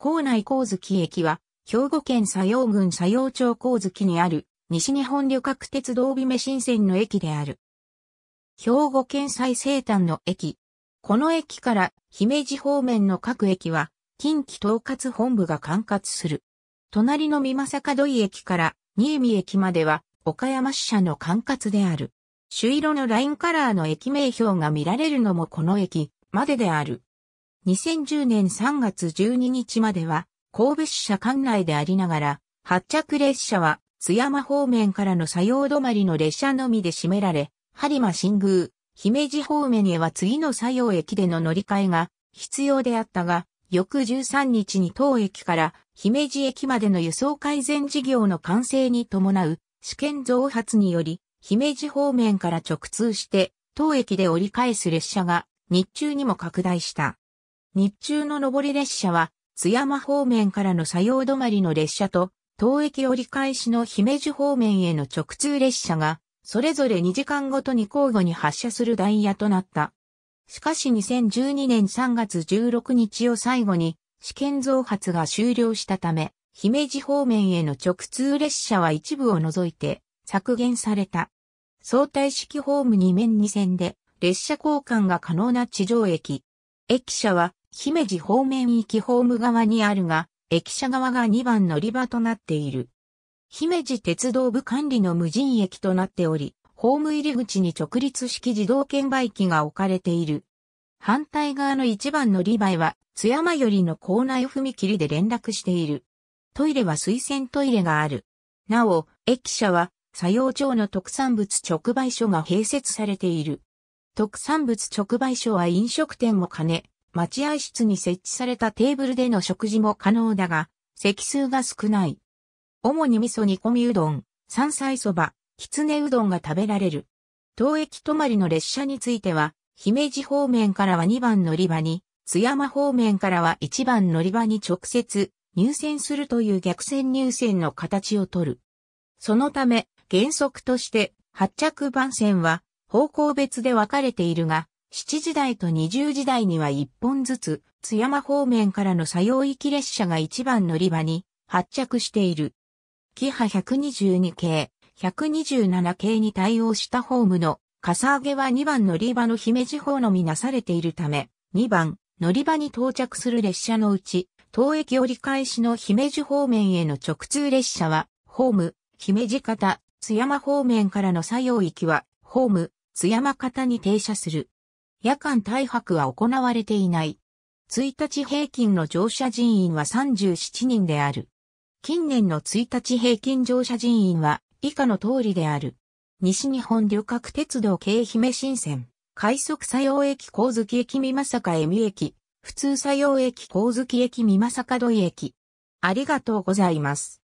校内光月駅は、兵庫県佐用郡佐用町光月にある、西日本旅客鉄道美目新線の駅である。兵庫県最西端の駅。この駅から姫路方面の各駅は、近畿統括本部が管轄する。隣の三正門井駅から新見駅までは、岡山支社の管轄である。朱色のラインカラーの駅名標が見られるのもこの駅までである。2010年3月12日までは神戸支社管内でありながら、発着列車は津山方面からの作用止まりの列車のみで閉められ、播磨新宮、姫路方面へは次の作用駅での乗り換えが必要であったが、翌13日に当駅から姫路駅までの輸送改善事業の完成に伴う試験増発により、姫路方面から直通して当駅で折り返す列車が日中にも拡大した。日中の上り列車は、津山方面からの作用止まりの列車と、東駅折り返しの姫路方面への直通列車が、それぞれ2時間ごとに交互に発車するダイヤとなった。しかし2012年3月16日を最後に、試験増発が終了したため、姫路方面への直通列車は一部を除いて削減された。相対式ホーム2面2線で列車交換が可能な地上駅。駅舎は姫路方面行きホーム側にあるが、駅舎側が2番乗り場となっている。姫路鉄道部管理の無人駅となっており、ホーム入り口に直立式自動券売機が置かれている。反対側の1番乗り場へは、津山よりの構内踏切で連絡している。トイレは水洗トイレがある。なお、駅舎は、佐用町の特産物直売所が併設されている。特産物直売所は飲食店も兼ね、待合室に設置されたテーブルでの食事も可能だが、席数が少ない。主に味噌煮込みうどん、山菜そば、きつねうどんが食べられる。当駅泊まりの列車については、姫路方面からは2番乗り場に、津山方面からは1番乗り場に直接入線するという逆線入線の形をとる。そのため、原則として発着番線は方向別で分かれているが、7時台と20時台には1本ずつ、津山方面からの作用域列車が1番乗り場に発着している。キハ122系、127系に対応したホームの、かさ上げは2番乗り場の姫路方のみなされているため、2番乗り場に到着する列車のうち、当駅折り返しの姫路方面への直通列車は、ホーム、姫路方、津山方面からの作用域は、ホーム、津山方に停車する。夜間大白は行われていない。1日平均の乗車人員は37人である。近年の1日平均乗車人員は以下の通りである。西日本旅客鉄道京姫新線、快速作用駅光月駅三か恵美駅、普通作用駅光月駅三か土井駅。ありがとうございます。